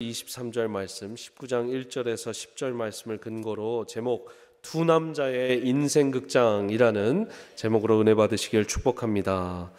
23절 말씀 19장 1절에서 10절 말씀을 근거로 제목 두 남자의 인생 극장이라는 제목으로 은혜 받으시길 축복합니다.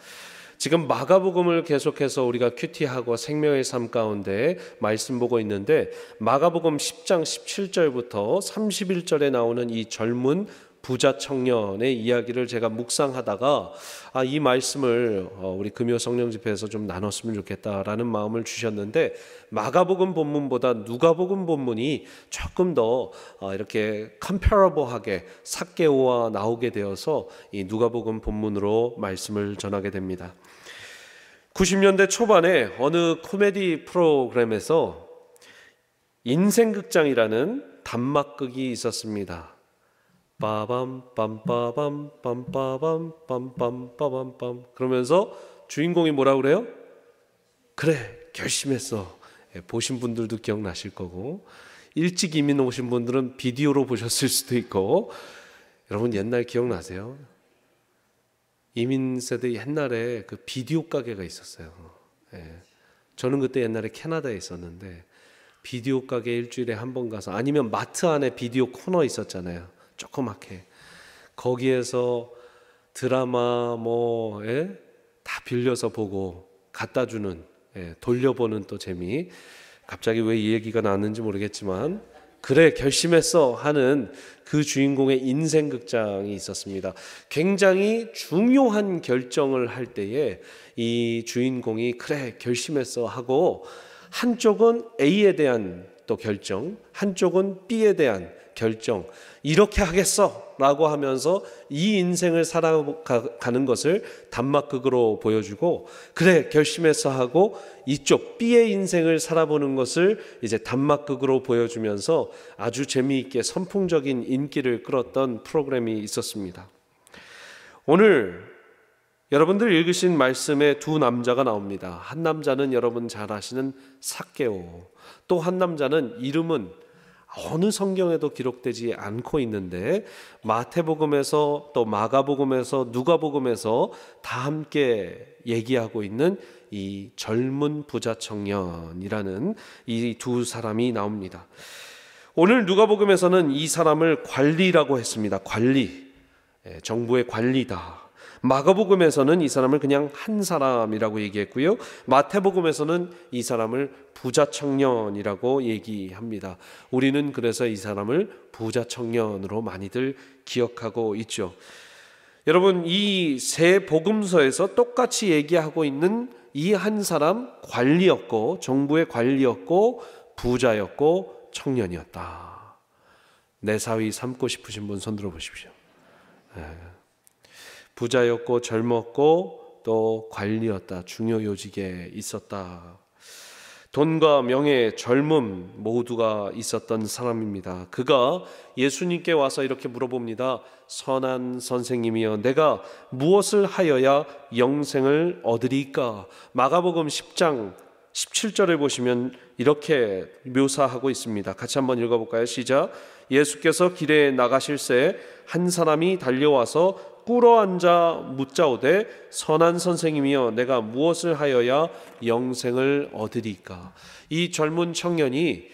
지금 마가복음을 계속해서 우리가 큐티하고 생명의 삶 가운데 말씀 보고 있는데 마가복음 10장 17절부터 31절에 나오는 이 젊은 부자 청년의 이야기를 제가 묵상하다가 아, 이 말씀을 어, 우리 금요 성령 집회에서 좀 나눴으면 좋겠다라는 마음을 주셨는데 마가복음 본문보다 누가복음 본문이 조금 더 어, 이렇게 컴페러버하게 삭개오와 나오게 되어서 이 누가복음 본문으로 말씀을 전하게 됩니다. 90년대 초반에 어느 코미디 프로그램에서 인생극장이라는 단막극이 있었습니다. 빠밤 빰빠밤 빰빠밤 빰빰 빠밤빰 그러면서 주인공이 뭐라 그래요? 그래 결심했어. 예, 보신 분들도 기억나실 거고 일찍 이민 오신 분들은 비디오로 보셨을 수도 있고 여러분 옛날 기억나세요? 이민 세대 옛날에 그 비디오 가게가 있었어요. 예. 저는 그때 옛날에 캐나다에 있었는데 비디오 가게 일주일에 한 번 가서 아니면 마트 안에 비디오 코너 있었잖아요. 조그맣게 거기에서 드라마 뭐에 예? 다 빌려서 보고 갖다 주는 예, 돌려보는 또 재미. 갑자기 왜 이 얘기가 나왔는지 모르겠지만 그래 결심했어 하는 그 주인공의 인생 극장이 있었습니다. 굉장히 중요한 결정을 할 때에 이 주인공이 그래 결심했어 하고 한쪽은 A에 대한 또 결정, 한쪽은 B에 대한 결정 이렇게 하겠어라고 하면서 이 인생을 살아가는 것을 단막극으로 보여주고 그래 결심해서 하고 이쪽 B의 인생을 살아보는 것을 이제 단막극으로 보여주면서 아주 재미있게 선풍적인 인기를 끌었던 프로그램이 있었습니다. 오늘 여러분들 읽으신 말씀에 두 남자가 나옵니다. 한 남자는 여러분 잘 아시는 사케오, 또 한 남자는 이름은 어느 성경에도 기록되지 않고 있는데 마태복음에서 또 마가복음에서 누가복음에서 다 함께 얘기하고 있는 이 젊은 부자 청년이라는 이 두 사람이 나옵니다. 오늘 누가복음에서는 이 사람을 관리라고 했습니다. 관리. 예, 정부의 관리다. 마가복음에서는 이 사람을 그냥 한 사람이라고 얘기했고요. 마태복음에서는 이 사람을 부자 청년이라고 얘기합니다. 우리는 그래서 이 사람을 부자 청년으로 많이들 기억하고 있죠. 여러분, 이 세 복음서에서 똑같이 얘기하고 있는 이 한 사람 관리였고, 정부의 관리였고, 부자였고, 청년이었다. 내 사위 삼고 싶으신 분 손들어 보십시오. 예. 부자였고 젊었고 또 관리였다. 중요 요직에 있었다. 돈과 명예, 젊음 모두가 있었던 사람입니다. 그가 예수님께 와서 이렇게 물어봅니다. 선한 선생님이여, 내가 무엇을 하여야 영생을 얻으리까? 마가복음 10장 17절에 보시면 이렇게 묘사하고 있습니다. 같이 한번 읽어볼까요? 시작. 예수께서 길에 나가실 때 한 사람이 달려와서 꿇어앉아 묻자오되 선한 선생님이여 내가 무엇을 하여야 영생을 얻으리까 이 젊은 청년이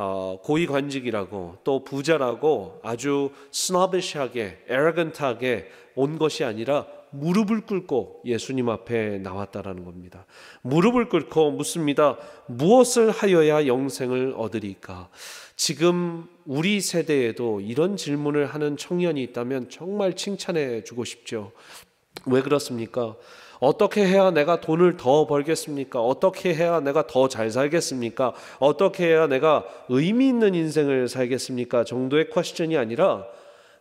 어, 고위 관직이라고 또 부자라고 아주 스노비시하게 에러건트하게 온 것이 아니라 무릎을 꿇고 예수님 앞에 나왔다라는 겁니다. 무릎을 꿇고 묻습니다. 무엇을 하여야 영생을 얻으리까? 지금 우리 세대에도 이런 질문을 하는 청년이 있다면 정말 칭찬해 주고 싶죠. 왜 그렇습니까? 어떻게 해야 내가 돈을 더 벌겠습니까? 어떻게 해야 내가 더 잘 살겠습니까? 어떻게 해야 내가 의미 있는 인생을 살겠습니까? 정도의 퀘스천이 아니라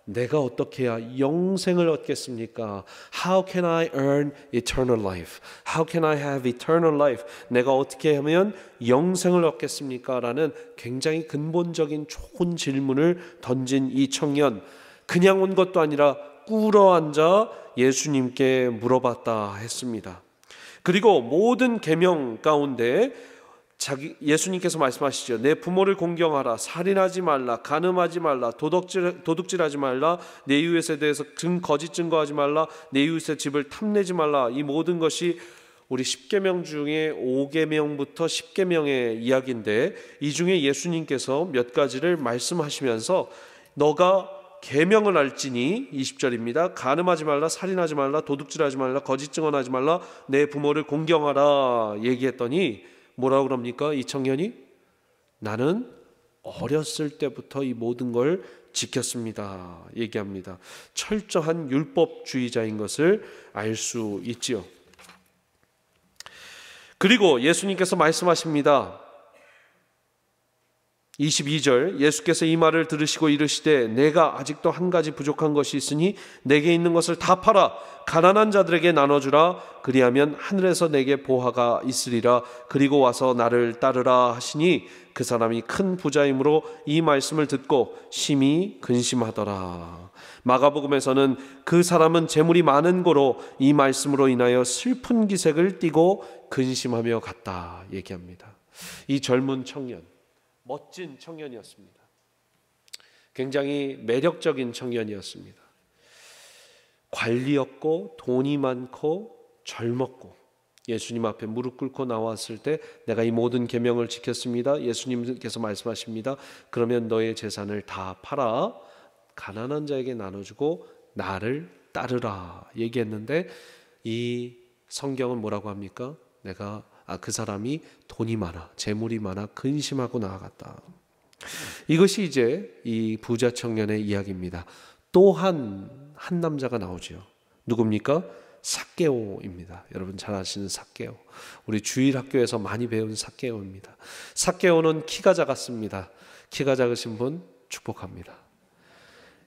내가 어떻게 해야 영생을 얻겠습니까? How can I earn eternal life? How can I have eternal life? 내가 어떻게 하면 영생을 얻겠습니까? 라는 굉장히 근본적인 좋은 질문을 던진 이 청년. 그냥 온 것도 아니라 꿇어앉아 예수님께 물어봤다 했습니다. 그리고 모든 계명 가운데 자기 예수님께서 말씀하시죠. 내 부모를 공경하라, 살인하지 말라, 간음하지 말라, 도덕질 도둑질하지 말라, 내 이웃에 대해서 증 거짓 증거하지 말라, 내 이웃의 집을 탐내지 말라. 이 모든 것이 우리 10계명 중에 5계명부터 10계명의 이야기인데 이 중에 예수님께서 몇 가지를 말씀하시면서 너가 계명을 알지니 20절입니다. 가늠하지 말라, 살인하지 말라, 도둑질하지 말라, 거짓 증언하지 말라, 내 부모를 공경하라 얘기했더니 뭐라 고 그럽니까? 이 청년이 나는 어렸을 때부터 이 모든 걸 지켰습니다. 얘기합니다. 철저한 율법주의자인 것을 알 수 있지요. 그리고 예수님께서 말씀하십니다. 22절 예수께서 이 말을 들으시고 이르시되 내가 아직도 한 가지 부족한 것이 있으니 내게 있는 것을 다 팔아 가난한 자들에게 나눠주라 그리하면 하늘에서 내게 보화가 있으리라 그리고 와서 나를 따르라 하시니 그 사람이 큰 부자이므로 이 말씀을 듣고 심히 근심하더라 마가복음에서는 그 사람은 재물이 많은 고로 이 말씀으로 인하여 슬픈 기색을 띠고 근심하며 갔다 얘기합니다 이 젊은 청년 멋진 청년이었습니다. 굉장히 매력적인 청년이었습니다. 관리였고 돈이 많고 젊었고 예수님 앞에 무릎 꿇고 나왔을 때 내가 이 모든 계명을 지켰습니다. 예수님께서 말씀하십니다. 그러면 너의 재산을 다 팔아 가난한 자에게 나눠주고 나를 따르라 얘기했는데 이 성경은 뭐라고 합니까? 내가 아, 그 사람이 돈이 많아, 재물이 많아 근심하고 나아갔다. 이것이 이제 이 부자 청년의 이야기입니다. 또한 한 남자가 나오지요. 누굽니까? 사케오입니다. 여러분 잘 아시는 사케오. 우리 주일 학교에서 많이 배운 사케오입니다. 사케오는 키가 작았습니다. 키가 작으신 분 축복합니다.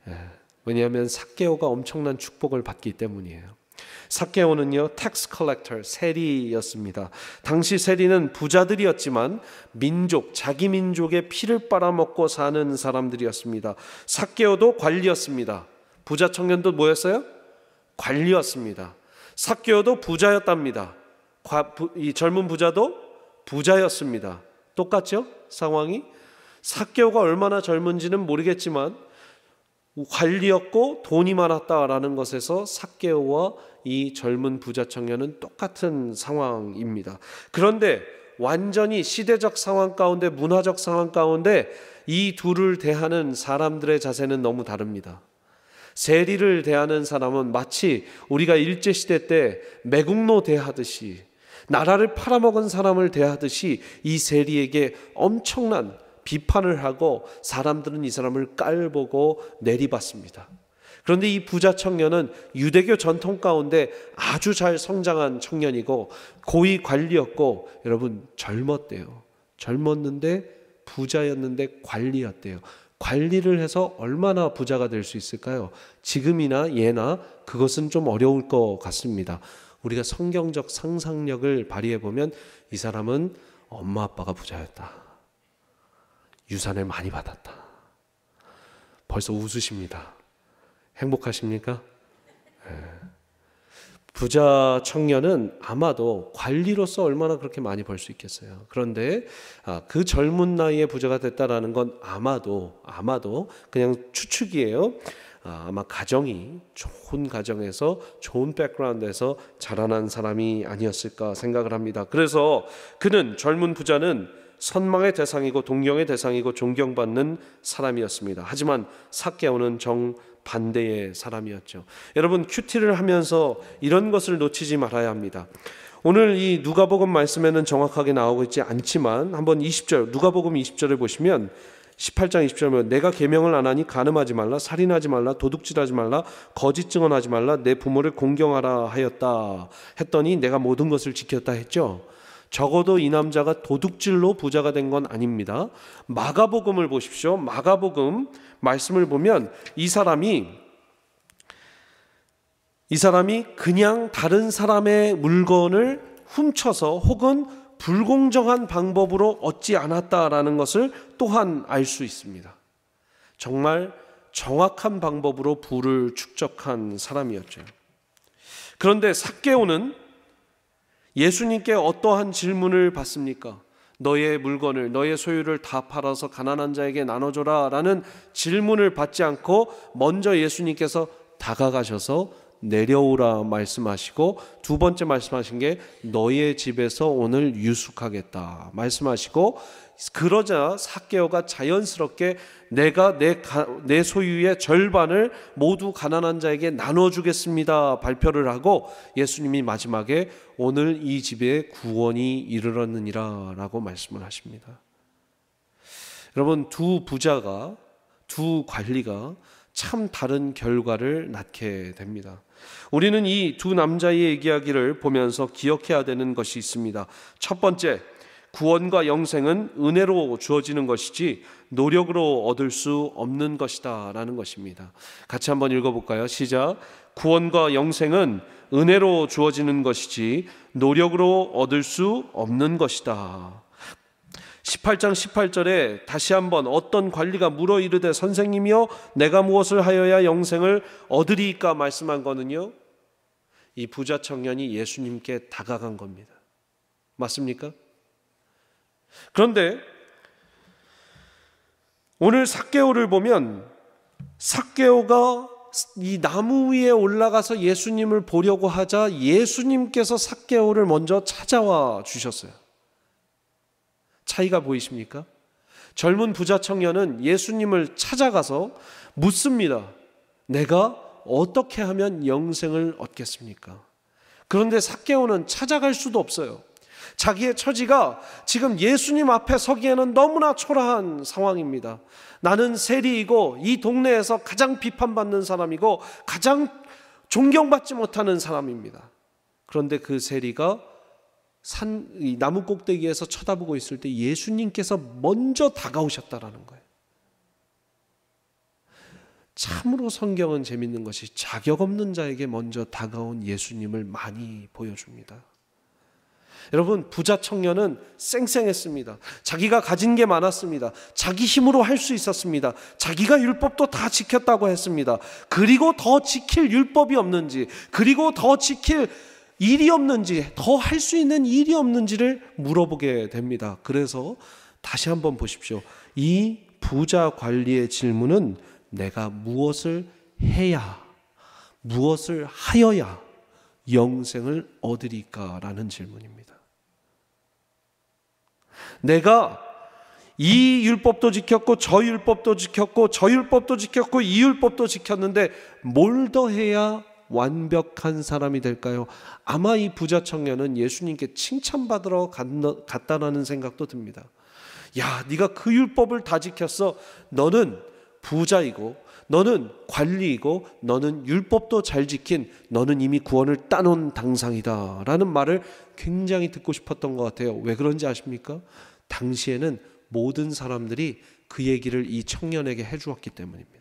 예, 왜냐하면 사케오가 엄청난 축복을 받기 때문이에요. 사케오는요 텍스 컬렉터 세리였습니다. 당시 세리는 부자들이었지만 민족 자기 민족의 피를 빨아먹고 사는 사람들이었습니다. 사케오도 관리였습니다. 부자 청년도 뭐였어요? 관리였습니다. 사케오도 부자였답니다. 이 젊은 부자도 부자였습니다. 똑같죠? 상황이 사케오가 얼마나 젊은지는 모르겠지만 관리였고 돈이 많았다라는 것에서 사개오와이 젊은 부자 청년은 똑같은 상황입니다. 그런데 완전히 시대적 상황 가운데 문화적 상황 가운데 이 둘을 대하는 사람들의 자세는 너무 다릅니다. 세리를 대하는 사람은 마치 우리가 일제 시대 때 매국노 대하듯이 나라를 팔아먹은 사람을 대하듯이 이 세리에게 엄청난 비판을 하고 사람들은 이 사람을 깔보고 내리봤습니다. 그런데 이 부자 청년은 유대교 전통 가운데 아주 잘 성장한 청년이고 고위 관리였고 여러분 젊었대요. 젊었는데 부자였는데 관리였대요. 관리를 해서 얼마나 부자가 될 수 있을까요? 지금이나 예나 그것은 좀 어려울 것 같습니다. 우리가 성경적 상상력을 발휘해 보면 이 사람은 엄마 아빠가 부자였다. 유산을 많이 받았다. 벌써 웃으십니다. 행복하십니까? 네. 부자 청년은 아마도 관리로서 얼마나 그렇게 많이 벌 수 있겠어요. 그런데 아, 그 젊은 나이에 부자가 됐다라는 건 아마도 아마도 그냥 추측이에요. 아, 아마 가정이 좋은 가정에서 좋은 백그라운드에서 자라난 사람이 아니었을까 생각을 합니다. 그래서 그는 젊은 부자는 선망의 대상이고 동경의 대상이고 존경받는 사람이었습니다. 하지만 사케오는 정 반대의 사람이었죠. 여러분 큐티를 하면서 이런 것을 놓치지 말아야 합니다. 오늘 이 누가복음 말씀에는 정확하게 나오고 있지 않지만 한번 20절 누가복음 20절을 보시면 18장 20절 보 내가 계명을 안 하니 가늠하지 말라 살인하지 말라 도둑질하지 말라 거짓 증언하지 말라 내 부모를 공경하라 하였다 했더니 내가 모든 것을 지켰다 했죠. 적어도 이 남자가 도둑질로 부자가 된 건 아닙니다. 마가복음을 보십시오. 마가복음 말씀을 보면 이 사람이 이 사람이 그냥 다른 사람의 물건을 훔쳐서 혹은 불공정한 방법으로 얻지 않았다라는 것을 또한 알 수 있습니다. 정말 정확한 방법으로 부를 축적한 사람이었죠. 그런데 삭개오는 예수님께 어떠한 질문을 받습니까? 너의 물건을 너의 소유를 다 팔아서 가난한 자에게 나눠줘라라는 질문을 받지 않고 먼저 예수님께서 다가가셔서 내려오라 말씀하시고 두 번째 말씀하신 게 너의 희 집에서 오늘 유숙하겠다 말씀하시고 그러자 사개오가 자연스럽게 내가 내, 가, 내 소유의 절반을 모두 가난한 자에게 나눠주겠습니다 발표를 하고 예수님이 마지막에 오늘 이 집에 구원이 이르렀느니라 라고 말씀을 하십니다. 여러분 두 부자가 두 관리가 참 다른 결과를 낳게 됩니다. 우리는 이 두 남자의 이야기를 보면서 기억해야 되는 것이 있습니다. 첫 번째, 구원과 영생은 은혜로 주어지는 것이지 노력으로 얻을 수 없는 것이다라는 것입니다. 같이 한번 읽어볼까요? 시작. 구원과 영생은 은혜로 주어지는 것이지 노력으로 얻을 수 없는 것이다. 18장 18절에 다시 한번 어떤 관리가 물어 이르되 선생님이여 내가 무엇을 하여야 영생을 얻으리까 말씀한 거는요. 이 부자 청년이 예수님께 다가간 겁니다. 맞습니까? 그런데 오늘 삭개오를 보면 삭개오가 이 나무 위에 올라가서 예수님을 보려고 하자 예수님께서 삭개오를 먼저 찾아와 주셨어요. 차이가 보이십니까? 젊은 부자 청년은 예수님을 찾아가서 묻습니다. 내가 어떻게 하면 영생을 얻겠습니까? 그런데 삭개오는 찾아갈 수도 없어요. 자기의 처지가 지금 예수님 앞에 서기에는 너무나 초라한 상황입니다. 나는 세리이고 이 동네에서 가장 비판받는 사람이고 가장 존경받지 못하는 사람입니다. 그런데 그 세리가 산 나무 꼭대기에서 쳐다보고 있을 때 예수님께서 먼저 다가오셨다라는 거예요. 참으로 성경은 재밌는 것이 자격 없는 자에게 먼저 다가온 예수님을 많이 보여줍니다. 여러분, 부자 청년은 쌩쌩했습니다. 자기가 가진 게 많았습니다. 자기 힘으로 할 수 있었습니다. 자기가 율법도 다 지켰다고 했습니다. 그리고 더 지킬 율법이 없는지, 그리고 더 지킬 일이 없는지, 더 할 수 있는 일이 없는지를 물어보게 됩니다. 그래서 다시 한번 보십시오. 이 부자 관리의 질문은 내가 무엇을 해야, 무엇을 하여야 영생을 얻으리까라는 질문입니다. 내가 이 율법도 지켰고 저 율법도 지켰고 저 율법도 지켰고 이 율법도 지켰는데 뭘 더 해야 완벽한 사람이 될까요? 아마 이 부자 청년은 예수님께 칭찬받으러 갔다라는 생각도 듭니다. 야, 네가 그 율법을 다 지켰어. 너는 부자이고 너는 관리이고 너는 율법도 잘 지킨 너는 이미 구원을 따놓은 당상이다라는 말을 굉장히 듣고 싶었던 것 같아요. 왜 그런지 아십니까? 당시에는 모든 사람들이 그 얘기를 이 청년에게 해주었기 때문입니다.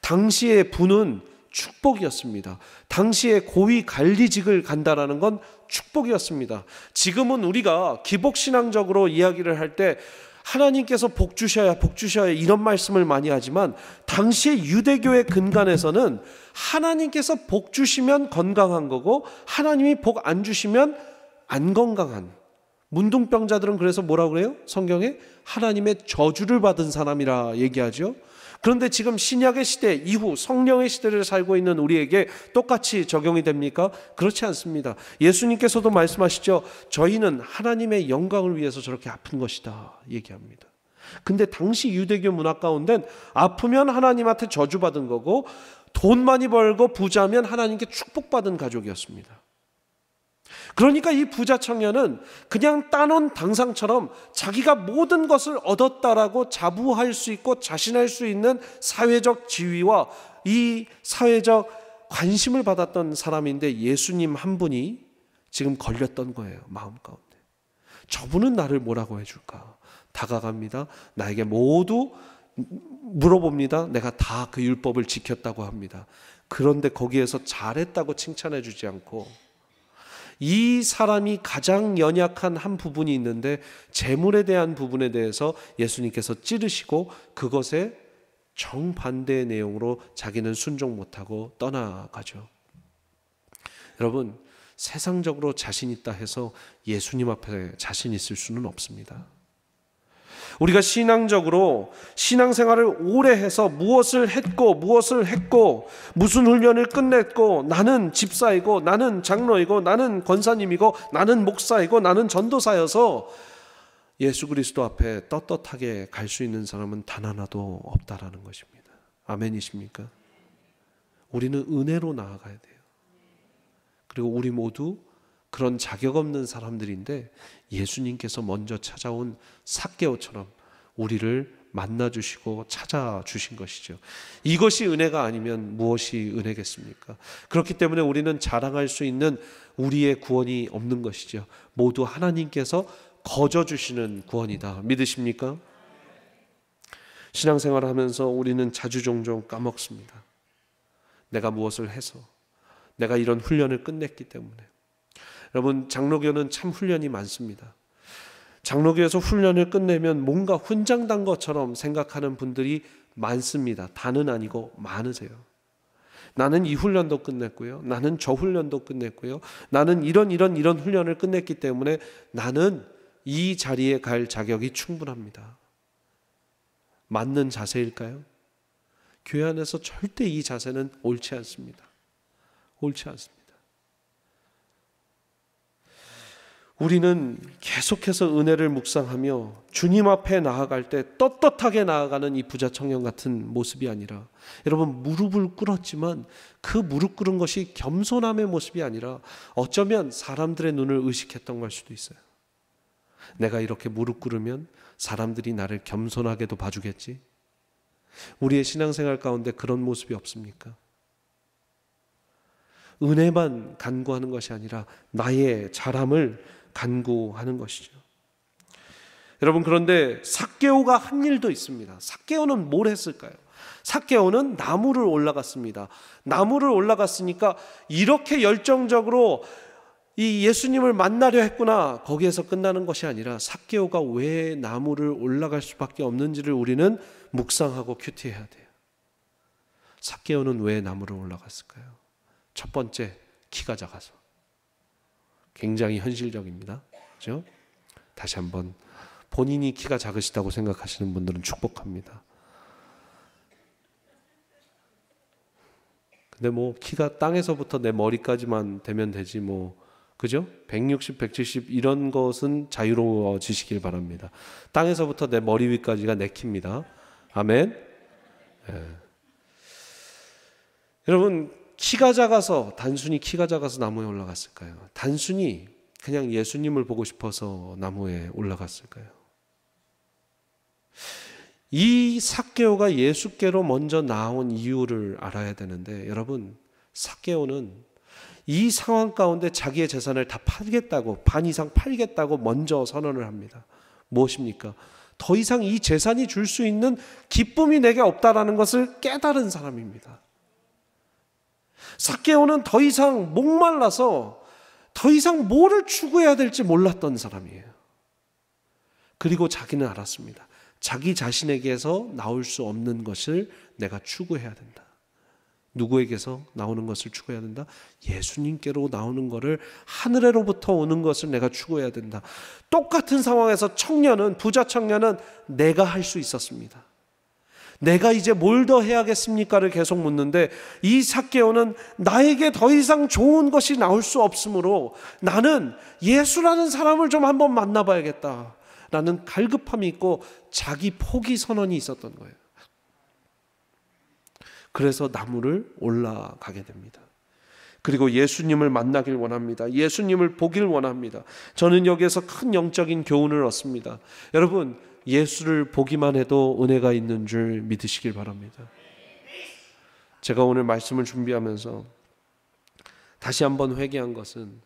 당시의 부는 축복이었습니다. 당시에 고위 관리직을 간다라는 건 축복이었습니다. 지금은 우리가 기복신앙적으로 이야기를 할 때 하나님께서 복 주셔야 복 주셔야 이런 말씀을 많이 하지만 당시의 유대교의 근간에서는 하나님께서 복 주시면 건강한 거고 하나님이 복 안 주시면 안 건강한 문둥병자들은 그래서 뭐라고 그래요? 성경에 하나님의 저주를 받은 사람이라 얘기하죠. 그런데 지금 신약의 시대 이후 성령의 시대를 살고 있는 우리에게 똑같이 적용이 됩니까? 그렇지 않습니다. 예수님께서도 말씀하시죠. 저희는 하나님의 영광을 위해서 저렇게 아픈 것이다. 얘기합니다. 근데 당시 유대교 문화 가운데 아프면 하나님한테 저주받은 거고 돈 많이 벌고 부자면 하나님께 축복받은 가족이었습니다. 그러니까 이 부자 청년은 그냥 따놓은 당상처럼 자기가 모든 것을 얻었다라고 자부할 수 있고 자신할 수 있는 사회적 지위와 이 사회적 관심을 받았던 사람인데 예수님 한 분이 지금 걸렸던 거예요. 마음 가운데. 저분은 나를 뭐라고 해줄까? 다가갑니다. 나에게 모두 물어봅니다. 내가 다 그 율법을 지켰다고 합니다. 그런데 거기에서 잘했다고 칭찬해 주지 않고 이 사람이 가장 연약한 한 부분이 있는데 재물에 대한 부분에 대해서 예수님께서 찌르시고 그것에 정반대의 내용으로 자기는 순종 못하고 떠나가죠. 여러분, 세상적으로 자신 있다 해서 예수님 앞에 자신 있을 수는 없습니다. 우리가 신앙적으로 신앙생활을 오래 해서 무엇을 했고 무엇을 했고 무슨 훈련을 끝냈고 나는 집사이고 나는 장로이고 나는 권사님이고 나는 목사이고 나는 전도사여서 예수 그리스도 앞에 떳떳하게 갈 수 있는 사람은 단 하나도 없다라는 것입니다. 아멘이십니까? 우리는 은혜로 나아가야 돼요. 그리고 우리 모두 그런 자격 없는 사람들인데 예수님께서 먼저 찾아온 사개오처럼 우리를 만나 주시고 찾아 주신 것이죠. 이것이 은혜가 아니면 무엇이 은혜겠습니까? 그렇기 때문에 우리는 자랑할 수 있는 우리의 구원이 없는 것이죠. 모두 하나님께서 거저 주시는 구원이다. 믿으십니까? 신앙생활 하면서 우리는 자주 종종 까먹습니다. 내가 무엇을 해서 내가 이런 훈련을 끝냈기 때문에 여러분 장로교는 참 훈련이 많습니다. 장로교에서 훈련을 끝내면 뭔가 훈장단 것처럼 생각하는 분들이 많습니다. 다는 아니고 많으세요. 나는 이 훈련도 끝냈고요. 나는 저 훈련도 끝냈고요. 나는 이런 이런 이런 훈련을 끝냈기 때문에 나는 이 자리에 갈 자격이 충분합니다. 맞는 자세일까요? 교회 안에서 절대 이 자세는 옳지 않습니다. 옳지 않습니다. 우리는 계속해서 은혜를 묵상하며 주님 앞에 나아갈 때 떳떳하게 나아가는 이 부자 청년 같은 모습이 아니라 여러분 무릎을 꿇었지만 그 무릎 꿇은 것이 겸손함의 모습이 아니라 어쩌면 사람들의 눈을 의식했던 걸 수도 있어요. 내가 이렇게 무릎 꿇으면 사람들이 나를 겸손하게도 봐주겠지. 우리의 신앙생활 가운데 그런 모습이 없습니까? 은혜만 간구하는 것이 아니라 나의 자람을 간구하는 것이죠. 여러분 그런데 삭개오가 한 일도 있습니다. 삭개오는 뭘 했을까요? 삭개오는 나무를 올라갔습니다. 나무를 올라갔으니까 이렇게 열정적으로 이 예수님을 만나려 했구나 거기에서 끝나는 것이 아니라 삭개오가 왜 나무를 올라갈 수밖에 없는지를 우리는 묵상하고 큐티해야 돼요. 삭개오는 왜 나무를 올라갔을까요? 첫 번째 키가 작아서. 굉장히 현실적입니다. 그죠? 다시 한번 본인이 키가 작으시다고 생각하시는 분들은 축복합니다. 근데 뭐 키가 땅에서부터 내 머리까지만 되면 되지 뭐 그죠? 160, 170 이런 것은 자유로워지시길 바랍니다. 땅에서부터 내 머리 위까지가 내 키입니다. 아멘. 예. 여러분 키가 작아서 단순히 키가 작아서 나무에 올라갔을까요? 단순히 그냥 예수님을 보고 싶어서 나무에 올라갔을까요? 이 삭개오가 예수께로 먼저 나온 이유를 알아야 되는데 여러분 삭개오는 이 상황 가운데 자기의 재산을 다 팔겠다고 반 이상 팔겠다고 먼저 선언을 합니다. 무엇입니까? 더 이상 이 재산이 줄 수 있는 기쁨이 내게 없다라는 것을 깨달은 사람입니다. 사케오는더 이상 목말라서 더 이상 뭐를 추구해야 될지 몰랐던 사람이에요. 그리고 자기는 알았습니다. 자기 자신에게서 나올 수 없는 것을 내가 추구해야 된다. 누구에게서 나오는 것을 추구해야 된다? 예수님께로 나오는 것을 하늘에로부터 오는 것을 내가 추구해야 된다. 똑같은 상황에서 청년은 부자 청년은 내가 할 수 있었습니다. 내가 이제 뭘 더 해야겠습니까를 계속 묻는데 이사개오는 나에게 더 이상 좋은 것이 나올 수 없으므로 나는 예수라는 사람을 좀 한번 만나봐야겠다. 라는 갈급함이 있고 자기 포기 선언이 있었던 거예요. 그래서 나무를 올라가게 됩니다. 그리고 예수님을 만나길 원합니다. 예수님을 보길 원합니다. 저는 여기에서 큰 영적인 교훈을 얻습니다. 여러분, 예수를 보기만 해도 은혜가 있는 줄 믿으시길 바랍니다. 제가 오늘 말씀을 준비하면서 다시 한번 회개한 것은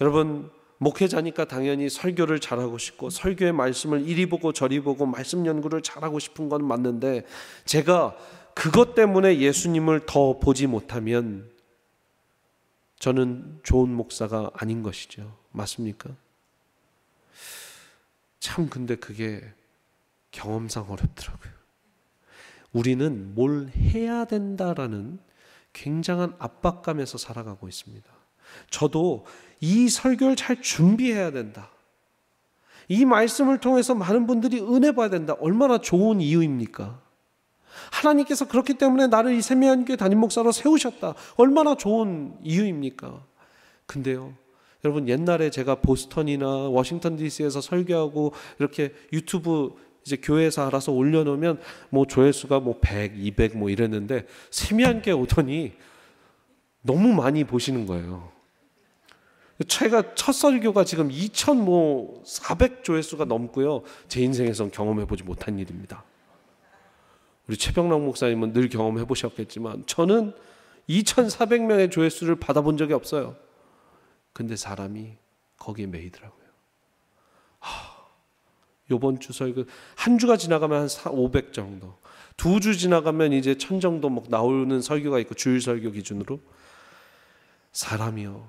여러분 목회자니까 당연히 설교를 잘하고 싶고 설교의 말씀을 이리 보고 저리 보고 말씀 연구를 잘하고 싶은 건 맞는데 제가 그것 때문에 예수님을 더 보지 못하면 저는 좋은 목사가 아닌 것이죠. 맞습니까? 참 근데 그게 경험상 어렵더라고요. 우리는 뭘 해야 된다라는 굉장한 압박감에서 살아가고 있습니다. 저도 이 설교를 잘 준비해야 된다. 이 말씀을 통해서 많은 분들이 은혜 봐야 된다. 얼마나 좋은 이유입니까? 하나님께서 그렇기 때문에 나를 이 세미한 교회 담임 목사로 세우셨다. 얼마나 좋은 이유입니까? 근데요. 여러분 옛날에 제가 보스턴이나 워싱턴 DC에서 설교하고 이렇게 유튜브 이제 교회에서 알아서 올려놓으면 뭐 조회수가 뭐 100, 200 뭐 이랬는데 세미한 게 오더니 너무 많이 보시는 거예요. 제가 첫 설교가 지금 2,400 뭐 조회수가 넘고요. 제 인생에선 경험해보지 못한 일입니다. 우리 최병락 목사님은 늘 경험해보셨겠지만 저는 2,400명의 조회수를 받아본 적이 없어요. 근데 사람이 거기에 매이더라고요. 하. 요번 주설교한 그 주가 지나가면 한 500 정도. 두 주 지나가면 이제 천 정도 막 나오는 설교가 있고 주일 설교 기준으로 사람이요.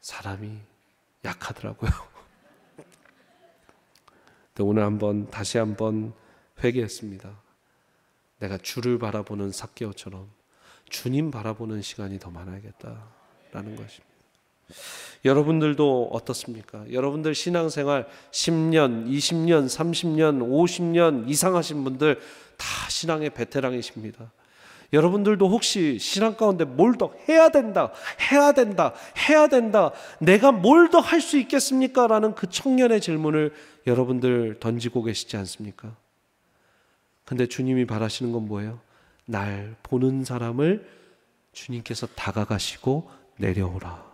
사람이 약하더라고요. 근데 오늘 한번 다시 한번 회개했습니다. 내가 주를 바라보는 사개오처럼 주님 바라보는 시간이 더 많아야겠다라는 것입니다. 여러분들도 어떻습니까? 여러분들 신앙생활 10년, 20년, 30년, 50년 이상 하신 분들 다 신앙의 베테랑이십니다. 여러분들도 혹시 신앙 가운데 뭘 더 해야 된다, 해야 된다, 해야 된다, 내가 뭘 더 할 수 있겠습니까? 라는 그 청년의 질문을 여러분들 던지고 계시지 않습니까? 근데 주님이 바라시는 건 뭐예요? 날 보는 사람을 주님께서 다가가시고 내려오라.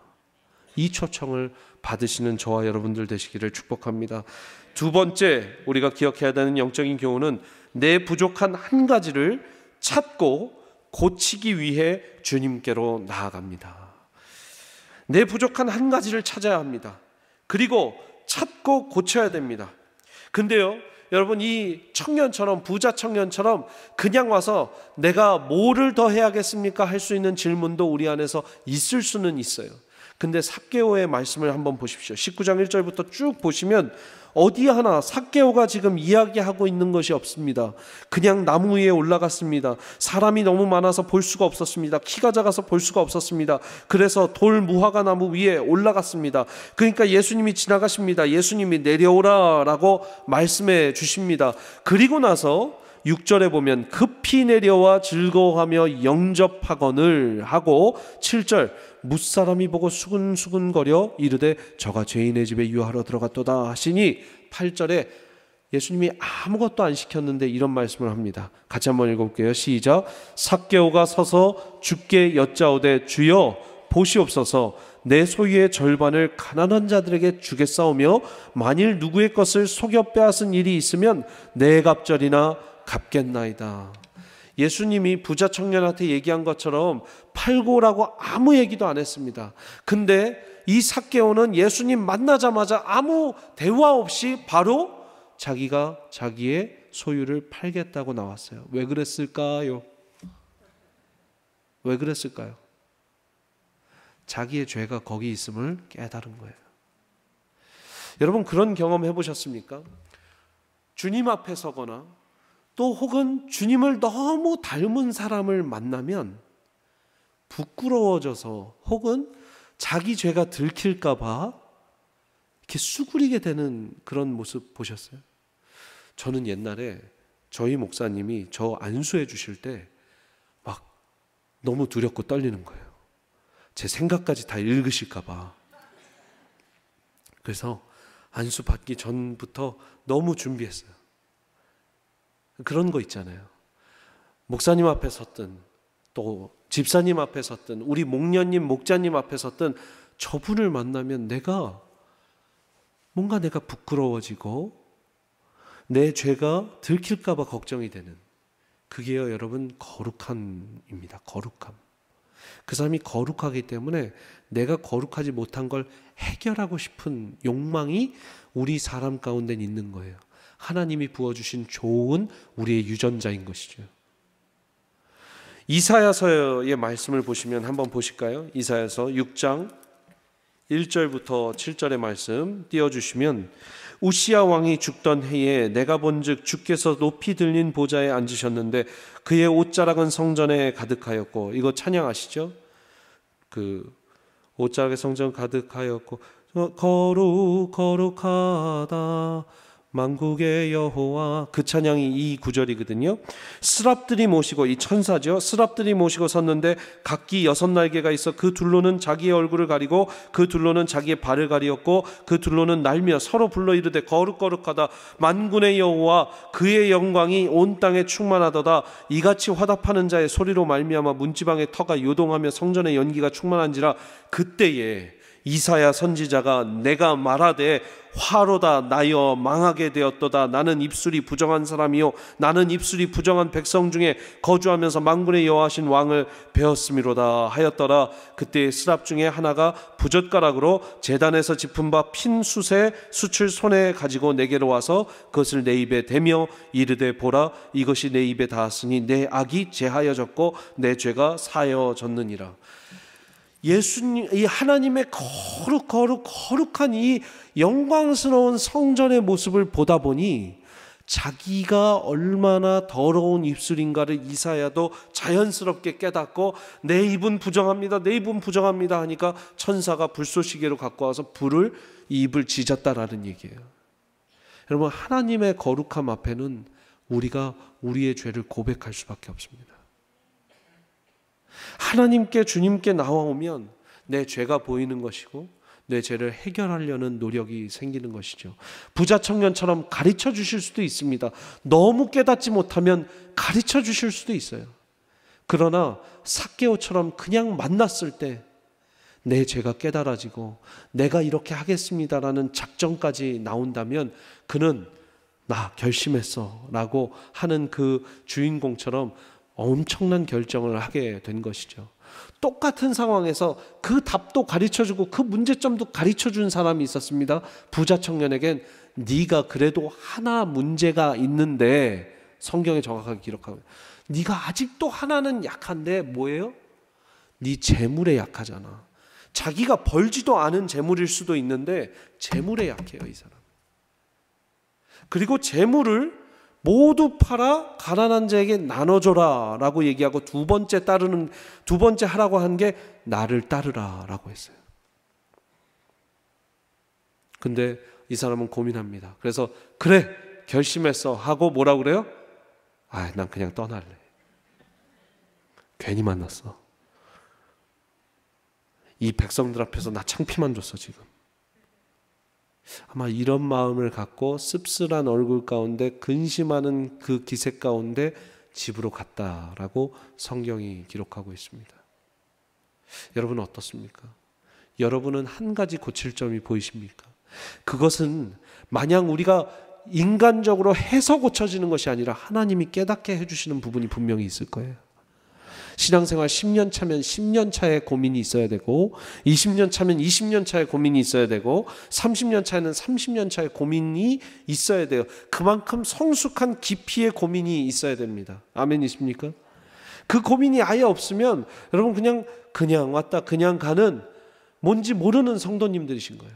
이 초청을 받으시는 저와 여러분들 되시기를 축복합니다. 두 번째 우리가 기억해야 되는 영적인 교훈은 내 부족한 한 가지를 찾고 고치기 위해 주님께로 나아갑니다. 내 부족한 한 가지를 찾아야 합니다. 그리고 찾고 고쳐야 됩니다. 근데요, 여러분 이 청년처럼 부자 청년처럼 그냥 와서 내가 뭐를 더 해야겠습니까 할 수 있는 질문도 우리 안에서 있을 수는 있어요. 근데 삭개오의 말씀을 한번 보십시오. 19장 1절부터 쭉 보시면 어디 하나 삭개오가 지금 이야기하고 있는 것이 없습니다. 그냥 나무 위에 올라갔습니다. 사람이 너무 많아서 볼 수가 없었습니다. 키가 작아서 볼 수가 없었습니다. 그래서 돌 무화과 나무 위에 올라갔습니다. 그러니까 예수님이 지나가십니다. 예수님이 내려오라라고 말씀해 주십니다. 그리고 나서 6절에 보면 급히 내려와 즐거워하며 영접하거늘 하고 7절 무사람이 보고 수근수근거려 이르되 저가 죄인의 집에 유하러 들어갔도다 하시니 8절에 예수님이 아무것도 안 시켰는데 이런 말씀을 합니다. 같이 한번 읽어볼게요. 시작. 삭개오가 서서 죽게 여짜오되 주여 보시옵소서 내 소유의 절반을 가난한 자들에게 주게싸우며 만일 누구의 것을 속여 빼앗은 일이 있으면 내 갑절이나 갚겠나이다. 예수님이 부자 청년한테 얘기한 것처럼 팔고라고 아무 얘기도 안 했습니다. 근데 이 삭개오는 예수님 만나자마자 아무 대화 없이 바로 자기가 자기의 소유를 팔겠다고 나왔어요. 왜 그랬을까요? 왜 그랬을까요? 자기의 죄가 거기 있음을 깨달은 거예요. 여러분 그런 경험 해보셨습니까? 주님 앞에 서거나 또 혹은 주님을 너무 닮은 사람을 만나면 부끄러워져서 혹은 자기 죄가 들킬까봐 이렇게 수그리게 되는 그런 모습 보셨어요? 저는 옛날에 저희 목사님이 저 안수해 주실 때 막 너무 두렵고 떨리는 거예요. 제 생각까지 다 읽으실까봐. 그래서 안수 받기 전부터 너무 준비했어요. 그런 거 있잖아요. 목사님 앞에 섰든 또 집사님 앞에 섰든 우리 목녀님 목자님 앞에 섰든 저분을 만나면 내가 뭔가 내가 부끄러워지고 내 죄가 들킬까봐 걱정이 되는 그게요 여러분 거룩함입니다. 거룩함. 그 사람이 거룩하기 때문에 내가 거룩하지 못한 걸 해결하고 싶은 욕망이 우리 사람 가운데 있는 거예요. 하나님이 부어주신 좋은 우리의 유전자인 것이죠. 이사야서의 말씀을 보시면 한번 보실까요? 이사야서 6장 1절부터 7절의 말씀 띄워주시면 우시아 왕이 죽던 해에 내가 본즉 주께서 높이 들린 보좌에 앉으셨는데 그의 옷자락은 성전에 가득하였고 이거 찬양하시죠? 그 옷자락에 성전 가득하였고 어, 거룩 거룩하다 만국의 여호와 그 찬양이 이 구절이거든요. 스랍들이 모시고 이 천사죠. 스랍들이 모시고 섰는데 각기 여섯 날개가 있어 그 둘로는 자기의 얼굴을 가리고 그 둘로는 자기의 발을 가리었고 그 둘로는 날며 서로 불러 이르되 거룩거룩하다 만군의 여호와 그의 영광이 온 땅에 충만하도다 이같이 화답하는 자의 소리로 말미암아 문지방의 터가 요동하며 성전의 연기가 충만한지라 그때에 이사야 선지자가 내가 말하되 화로다 나여 망하게 되었도다 나는 입술이 부정한 사람이요 나는 입술이 부정한 백성 중에 거주하면서 망군의 여하신 왕을 배웠음이로다 하였더라 그때 스랍 중에 하나가 부젓가락으로 재단에서 짚은 바핀 숯에 수출 손에 가지고 내게로 와서 그것을 내 입에 대며 이르되 보라 이것이 내 입에 닿았으니 내 악이 제하여졌고 내 죄가 사여졌느니라 예수님, 이 하나님의 거룩, 거룩, 거룩한 이 영광스러운 성전의 모습을 보다 보니 자기가 얼마나 더러운 입술인가를 이사야도 자연스럽게 깨닫고 내 입은 부정합니다. 내 입은 부정합니다 하니까 천사가 불쏘시개로 갖고 와서 불을 이 입을 지졌다라는 얘기예요. 여러분 하나님의 거룩함 앞에는 우리가 우리의 죄를 고백할 수밖에 없습니다. 하나님께 주님께 나와오면 내 죄가 보이는 것이고 내 죄를 해결하려는 노력이 생기는 것이죠. 부자 청년처럼 가르쳐 주실 수도 있습니다. 너무 깨닫지 못하면 가르쳐 주실 수도 있어요. 그러나 사개오처럼 그냥 만났을 때 내 죄가 깨달아지고 내가 이렇게 하겠습니다라는 작정까지 나온다면 그는 나 결심했어 라고 하는 그 주인공처럼 엄청난 결정을 하게 된 것이죠. 똑같은 상황에서 그 답도 가르쳐 주고 그 문제점도 가르쳐 준 사람이 있었습니다. 부자 청년에겐 네가 그래도 하나 문제가 있는데 성경에 정확하게 기록하고 네가 아직도 하나는 약한데 뭐예요? 네 재물에 약하잖아. 자기가 벌지도 않은 재물일 수도 있는데 재물에 약해요, 이 사람. 그리고 재물을 모두 팔아 가난한 자에게 나눠줘라라고 얘기하고 두 번째 따르는 두 번째 하라고 한 게 나를 따르라라고 했어요. 근데 이 사람은 고민합니다. 그래서 그래 결심했어 하고 뭐라 그래요? 아, 난 그냥 떠날래. 괜히 만났어. 이 백성들 앞에서 나 창피만 줬어 지금. 아마 이런 마음을 갖고 씁쓸한 얼굴 가운데 근심하는 그 기색 가운데 집으로 갔다라고 성경이 기록하고 있습니다. 여러분 어떻습니까? 여러분은 한 가지 고칠 점이 보이십니까? 그것은 마냥 우리가 인간적으로 해서 고쳐지는 것이 아니라 하나님이 깨닫게 해주시는 부분이 분명히 있을 거예요. 신앙생활 10년 차면 10년 차의 고민이 있어야 되고 20년 차면 20년 차의 고민이 있어야 되고 30년 차에는 30년 차의 고민이 있어야 돼요. 그만큼 성숙한 깊이의 고민이 있어야 됩니다. 아멘이십니까? 그 고민이 아예 없으면 여러분 그냥 그냥 왔다 그냥 가는 뭔지 모르는 성도님들이신 거예요.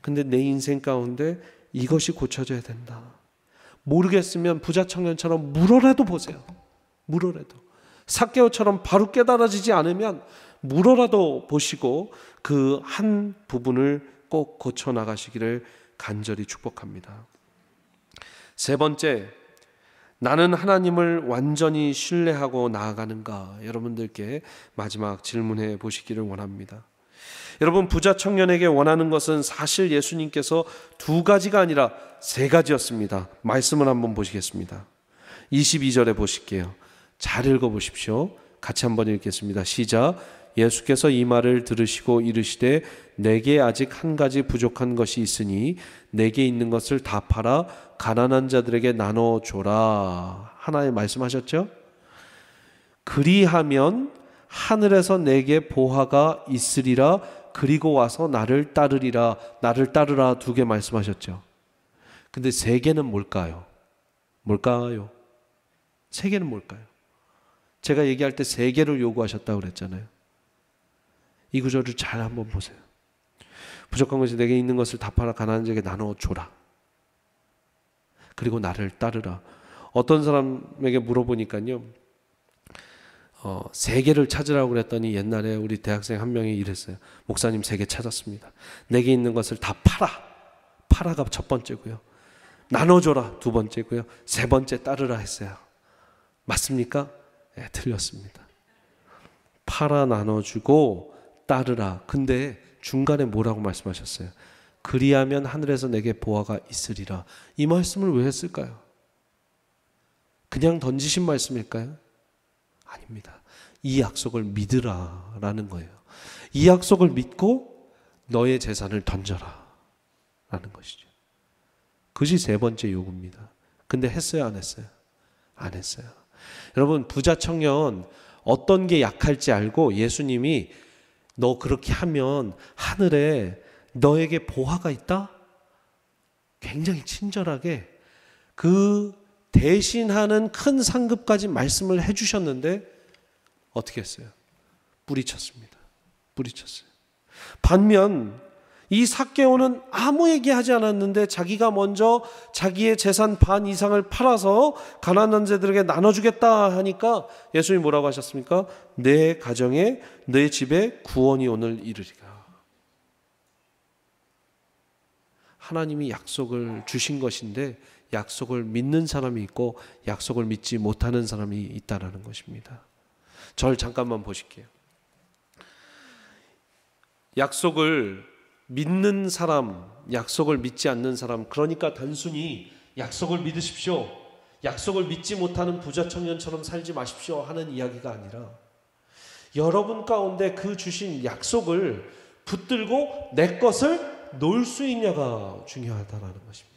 근데 내 인생 가운데 이것이 고쳐져야 된다. 모르겠으면 부자 청년처럼 물어라도 보세요. 물어라도. 사케오처럼 바로 깨달아지지 않으면 물어라도 보시고 그 한 부분을 꼭 고쳐 나가시기를 간절히 축복합니다. 세 번째, 나는 하나님을 완전히 신뢰하고 나아가는가? 여러분들께 마지막 질문해 보시기를 원합니다. 여러분, 부자 청년에게 원하는 것은 사실 예수님께서 두 가지가 아니라 세 가지였습니다. 말씀을 한번 보시겠습니다. 22절에 보실게요. 잘 읽어보십시오. 같이 한번 읽겠습니다. 시작. 예수께서 이 말을 들으시고 이르시되 내게 아직 한 가지 부족한 것이 있으니 내게 있는 것을 다 팔아 가난한 자들에게 나눠 줘라. 하나의 말씀하셨죠? 그리하면 하늘에서 내게 보화가 있으리라 그리고 와서 나를 따르리라 나를 따르라 두 개 말씀하셨죠. 근데 세 개는 뭘까요? 뭘까요? 세 개는 뭘까요? 제가 얘기할 때 세 개를 요구하셨다고 그랬잖아요. 이 구절을 잘 한번 보세요. 부족한 것이 내게 있는 것을 다 팔아 가난한 자에게 나눠 줘라. 그리고 나를 따르라. 어떤 사람에게 물어보니까요. 어, 세 개를 찾으라고 그랬더니 옛날에 우리 대학생 한 명이 이랬어요. 목사님 세 개 찾았습니다. 내게 있는 것을 다 팔아. 팔아가 첫 번째고요. 나눠줘라 두 번째고요. 세 번째 따르라 했어요. 맞습니까? 예, 틀렸습니다. 팔아 나눠주고 따르라. 근데 중간에 뭐라고 말씀하셨어요? 그리하면 하늘에서 내게 보아가 있으리라. 이 말씀을 왜 했을까요? 그냥 던지신 말씀일까요? 아닙니다. 이 약속을 믿으라. 라는 거예요. 이 약속을 믿고 너의 재산을 던져라. 라는 것이죠. 그것이 세 번째 요구입니다. 근데 했어요? 안 했어요? 안 했어요. 여러분 부자 청년 어떤 게 약할지 알고 예수님이 너 그렇게 하면 하늘에 너에게 보화가 있다? 굉장히 친절하게 그 대신하는 큰 상급까지 말씀을 해주셨는데 어떻게 했어요? 뿌리쳤습니다. 뿌리쳤어요. 반면 이사개오는 아무 얘기하지 않았는데 자기가 먼저 자기의 재산 반 이상을 팔아서 가난한 자들에게 나눠주겠다 하니까 예수님 뭐라고 하셨습니까? 내 가정에 내 집에 구원이 오늘 이르리라. 하나님이 약속을 주신 것인데 약속을 믿는 사람이 있고 약속을 믿지 못하는 사람이 있다라는 것입니다. 절 잠깐만 보실게요. 약속을 믿는 사람, 약속을 믿지 않는 사람, 그러니까 단순히 약속을 믿으십시오. 약속을 믿지 못하는 부자 청년처럼 살지 마십시오. 하는 이야기가 아니라 여러분 가운데 그 주신 약속을 붙들고 내 것을 놓을 수 있냐가 중요하다라는 것입니다.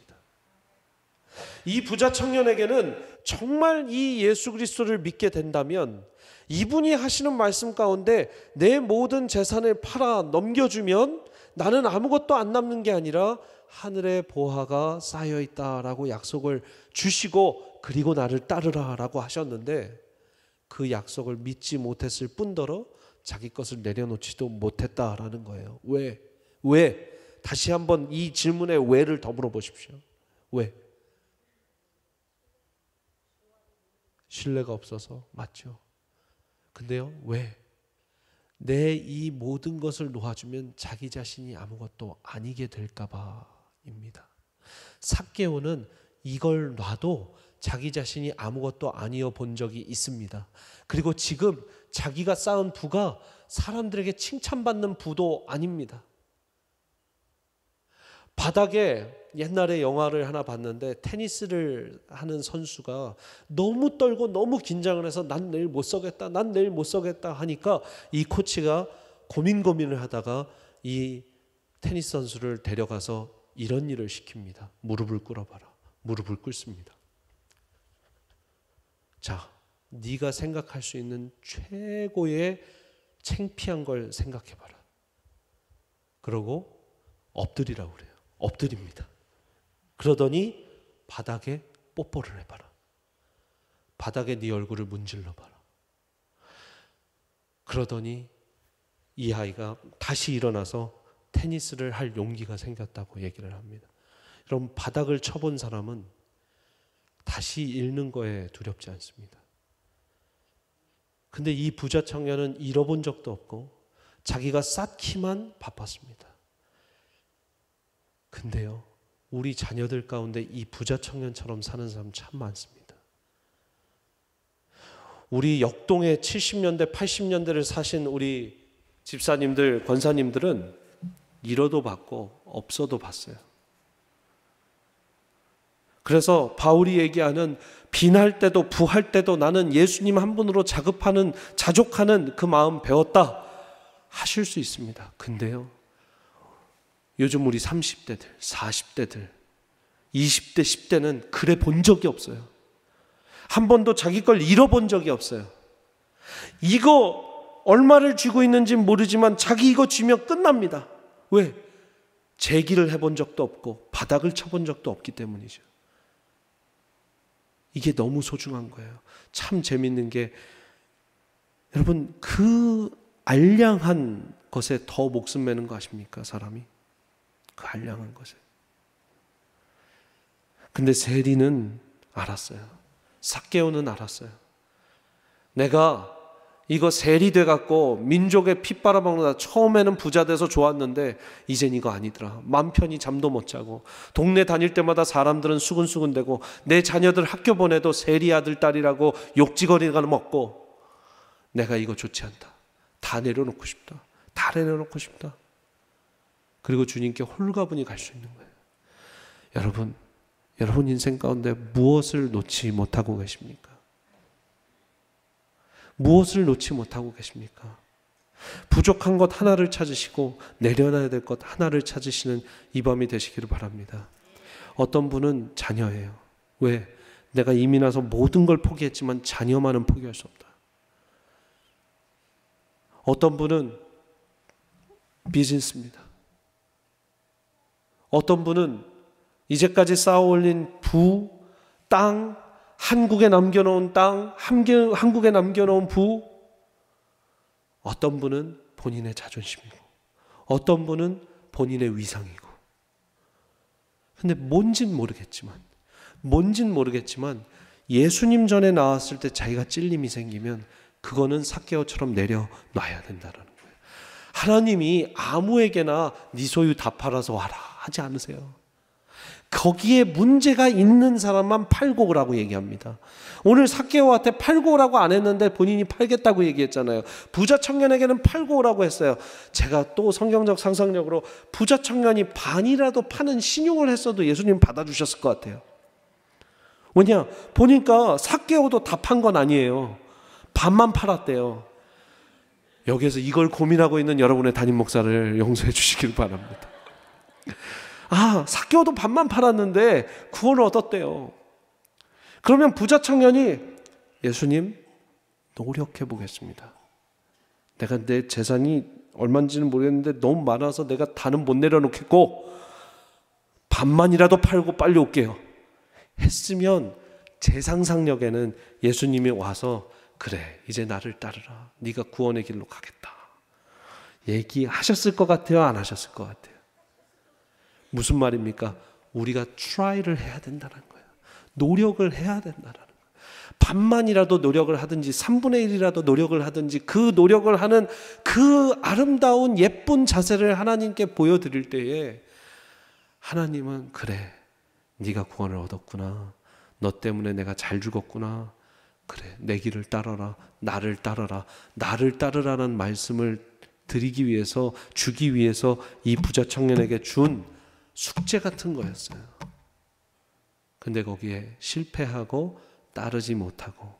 이 부자 청년에게는 정말 이 예수 그리스도를 믿게 된다면 이분이 하시는 말씀 가운데 내 모든 재산을 팔아 넘겨주면 나는 아무것도 안 남는 게 아니라 하늘의 보화가 쌓여 있다라고 약속을 주시고 그리고 나를 따르라라고 하셨는데 그 약속을 믿지 못했을 뿐더러 자기 것을 내려놓지도 못했다라는 거예요. 왜? 왜? 다시 한번 이질문의 왜를 더물어 보십시오. 왜? 신뢰가 없어서 맞죠. 근데요, 왜? 내이 모든 것을 놓아주면 자기 자신이 아무것도 아니게 될까봐입니다. 삭개오는 이걸 놔도 자기 자신이 아무것도 아니어 본 적이 있습니다. 그리고 지금 자기가 쌓은 부가 사람들에게 칭찬받는 부도 아닙니다. 바닥에 옛날에 영화를 하나 봤는데 테니스를 하는 선수가 너무 떨고 너무 긴장을 해서 난 내일 못 서겠다, 난 내일 못 서겠다 하니까 이 코치가 고민 고민을 하다가 이 테니스 선수를 데려가서 이런 일을 시킵니다. 무릎을 꿇어봐라. 무릎을 꿇습니다. 자, 네가 생각할 수 있는 최고의 챙피한 걸 생각해봐라. 그러고 엎드리라고 그래. 엎드립니다. 그러더니 바닥에 뽀뽀를 해봐라. 바닥에 네 얼굴을 문질러 봐라. 그러더니 이 아이가 다시 일어나서 테니스를 할 용기가 생겼다고 얘기를 합니다. 여러 바닥을 쳐본 사람은 다시 잃는 거에 두렵지 않습니다. 근데 이 부자 청년은 잃어본 적도 없고 자기가 쌓기만 바빴습니다. 근데요, 우리 자녀들 가운데 이 부자 청년처럼 사는 사람 참 많습니다. 우리 역동에 70년대, 80년대를 사신 우리 집사님들, 권사님들은 잃어도 받고 없어도 봤어요. 그래서 바울이 얘기하는 비날 때도 부할 때도 나는 예수님 한 분으로 자급하는 자족하는 그 마음 배웠다 하실 수 있습니다. 근데요. 요즘 우리 30대들, 40대들, 20대, 10대는 그래 본 적이 없어요. 한 번도 자기 걸 잃어본 적이 없어요. 이거 얼마를 쥐고 있는지 모르지만 자기 이거 쥐면 끝납니다. 왜? 제기를 해본 적도 없고 바닥을 쳐본 적도 없기 때문이죠. 이게 너무 소중한 거예요. 참 재밌는 게 여러분 그 알량한 것에 더 목숨 매는 거 아십니까? 사람이. 그 알량한 것을. 근데 세리는 알았어요. 삭개오는 알았어요. 내가 이거 세리 돼갖고 민족의 피 빨아먹는다. 처음에는 부자 돼서 좋았는데 이젠 이거 아니더라. 맘 편히 잠도 못 자고 동네 다닐 때마다 사람들은 수근수근대고 내 자녀들 학교 보내도 세리 아들 딸이라고 욕지거리가 먹고 내가 이거 좋지 않다. 다 내려놓고 싶다. 다 내려놓고 싶다. 그리고 주님께 홀가분히 갈 수 있는 거예요. 여러분, 여러분 인생 가운데 무엇을 놓지 못하고 계십니까? 무엇을 놓지 못하고 계십니까? 부족한 것 하나를 찾으시고 내려놔야 될 것 하나를 찾으시는 이 밤이 되시기를 바랍니다. 어떤 분은 자녀예요. 왜? 내가 이미 나서 모든 걸 포기했지만 자녀만은 포기할 수 없다. 어떤 분은 비즈니스입니다. 어떤 분은 이제까지 쌓아올린 부, 땅, 한국에 남겨놓은 땅, 한국에 남겨놓은 부, 어떤 분은 본인의 자존심이고, 어떤 분은 본인의 위상이고. 근데 뭔진 모르겠지만, 뭔진 모르겠지만, 예수님 전에 나왔을 때 자기가 찔림이 생기면 그거는 사케어처럼 내려놔야 된다는 거예요. 하나님이 아무에게나 네 소유 다 팔아서 와라. 하지 않으세요. 거기에 문제가 있는 사람만 팔고 오라고 얘기합니다. 오늘 사케오한테 팔고 오라고 안 했는데 본인이 팔겠다고 얘기했잖아요. 부자 청년에게는 팔고 오라고 했어요. 제가 또 성경적 상상력으로 부자 청년이 반이라도 파는 신용을 했어도 예수님 받아주셨을 것 같아요. 왜냐? 보니까 사케오도 다 판 건 아니에요. 반만 팔았대요. 여기에서 이걸 고민하고 있는 여러분의 담임 목사를 용서해 주시길 바랍니다. 아, 사개오도 밥만 팔았는데 구원을 얻었대요. 그러면 부자 청년이 예수님 노력해 보겠습니다. 내가 내 재산이 얼마인지는 모르겠는데 너무 많아서 내가 다는 못 내려놓겠고 반만이라도 팔고 빨리 올게요. 했으면 제 상상력에는 예수님이 와서 그래 이제 나를 따르라 네가 구원의 길로 가겠다 얘기하셨을 것 같아요 안 하셨을 것 같아요 무슨 말입니까? 우리가 try를 해야 된다는 거예요. 노력을 해야 된다는 거예요. 반만이라도 노력을 하든지 3분의 1이라도 노력을 하든지 그 노력을 하는 그 아름다운 예쁜 자세를 하나님께 보여드릴 때에 하나님은 그래 네가 구원을 얻었구나 너 때문에 내가 잘 죽었구나 그래 내 길을 따르라 나를 따르라 나를 따르라는 말씀을 드리기 위해서 주기 위해서 이 부자 청년에게 준 숙제 같은 거였어요. 근데 거기에 실패하고 따르지 못하고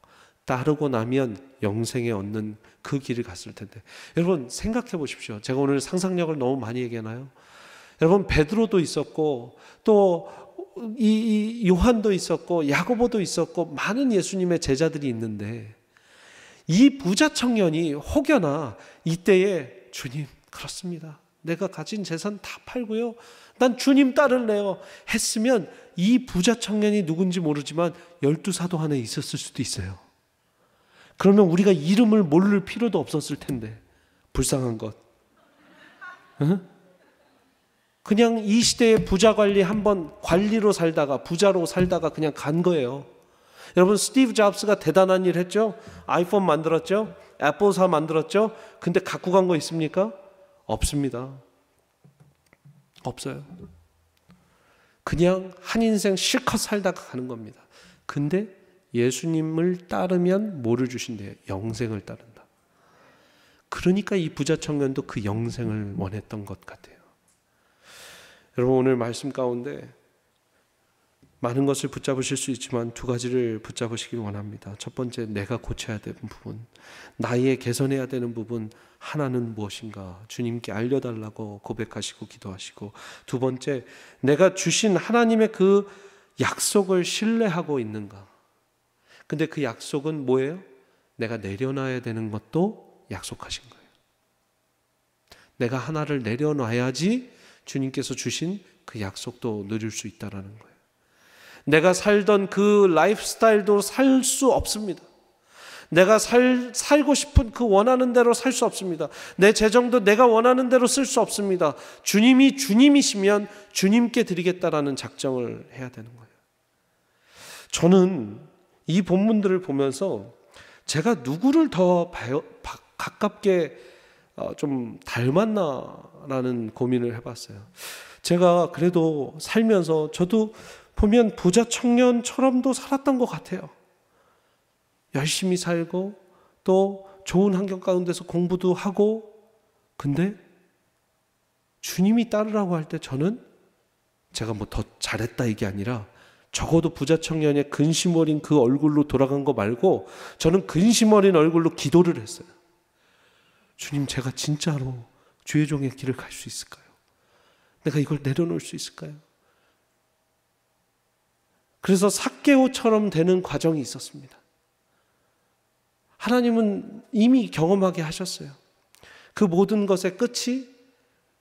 따르고 나면 영생에 얻는 그 길을 갔을 텐데. 여러분 생각해 보십시오. 제가 오늘 상상력을 너무 많이 얘기하나요? 여러분 베드로도 있었고 또 이, 이 요한도 있었고 야고보도 있었고 많은 예수님의 제자들이 있는데 이 부자 청년이 혹여나 이때에 주님 그렇습니다. 내가 가진 재산 다 팔고요. 난 주님 따를래요. 했으면 이 부자 청년이 누군지 모르지만 열두 사도 안에 있었을 수도 있어요. 그러면 우리가 이름을 모를 필요도 없었을 텐데 불쌍한 것. 응? 그냥 이 시대의 부자 관리 한번 관리로 살다가 부자로 살다가 그냥 간 거예요. 여러분 스티브 잡스가 대단한 일 했죠? 아이폰 만들었죠? 애플사 만들었죠? 근데 갖고 간 거 있습니까? 없습니다. 없어요. 그냥 한 인생 실컷 살다가 가는 겁니다. 근데 예수님을 따르면 뭐를 주신대요? 영생을 따른다. 그러니까 이 부자 청년도 그 영생을 원했던 것 같아요. 여러분 오늘 말씀 가운데 많은 것을 붙잡으실 수 있지만 두 가지를 붙잡으시길 원합니다. 첫 번째, 내가 고쳐야 되는 부분, 나의 개선해야 되는 부분, 하나는 무엇인가 주님께 알려달라고 고백하시고 기도하시고, 두 번째, 내가 주신 하나님의 그 약속을 신뢰하고 있는가. 근데 그 약속은 뭐예요? 내가 내려놔야 되는 것도 약속하신 거예요. 내가 하나를 내려놔야지 주님께서 주신 그 약속도 누릴 수 있다라는 거예요. 내가 살던 그 라이프스타일도 살 수 없습니다. 내가 살, 살고 싶은 그 원하는 대로 살 수 없습니다. 내 재정도 내가 원하는 대로 쓸 수 없습니다. 주님이 주님이시면 주님께 드리겠다라는 작정을 해야 되는 거예요. 저는 이 본문들을 보면서 제가 누구를 더 바요, 바, 가깝게 어, 좀 닮았나라는 고민을 해봤어요. 제가 그래도 살면서 저도 보면 부자 청년처럼도 살았던 것 같아요. 열심히 살고 또 좋은 환경 가운데서 공부도 하고 근데 주님이 따르라고 할 때 저는 제가 뭐 더 잘했다 이게 아니라 적어도 부자 청년의 근심 어린 그 얼굴로 돌아간 거 말고 저는 근심 어린 얼굴로 기도를 했어요. 주님 제가 진짜로 주의 종의 길을 갈 수 있을까요? 내가 이걸 내려놓을 수 있을까요? 그래서 삭개오처럼 되는 과정이 있었습니다. 하나님은 이미 경험하게 하셨어요. 그 모든 것의 끝이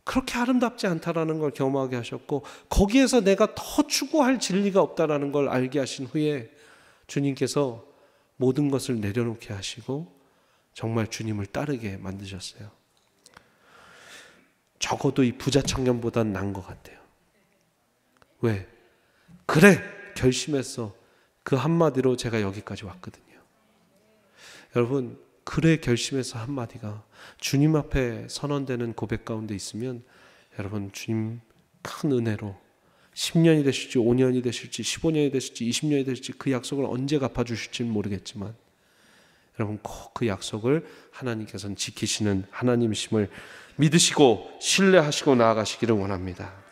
그렇게 아름답지 않다라는 걸 경험하게 하셨고 거기에서 내가 더 추구할 진리가 없다라는 걸 알게 하신 후에 주님께서 모든 것을 내려놓게 하시고 정말 주님을 따르게 만드셨어요. 적어도 이 부자 청년보단 나것 같아요. 왜? 그래! 결심해서그 한마디로 제가 여기까지 왔거든요. 여러분, 그래 결심해서 한마디가 주님 앞에 선언되는 고백 가운데 있으면 여러분, 주님 큰 은혜로 10년이 되실지 5년이 되실지 15년이 되실지 20년이 되실지 그 약속을 언제 갚아주실지는 모르겠지만 여러분 꼭 그 약속을 하나님께서는 지키시는 하나님심을 믿으시고 신뢰하시고 나아가시기를 원합니다.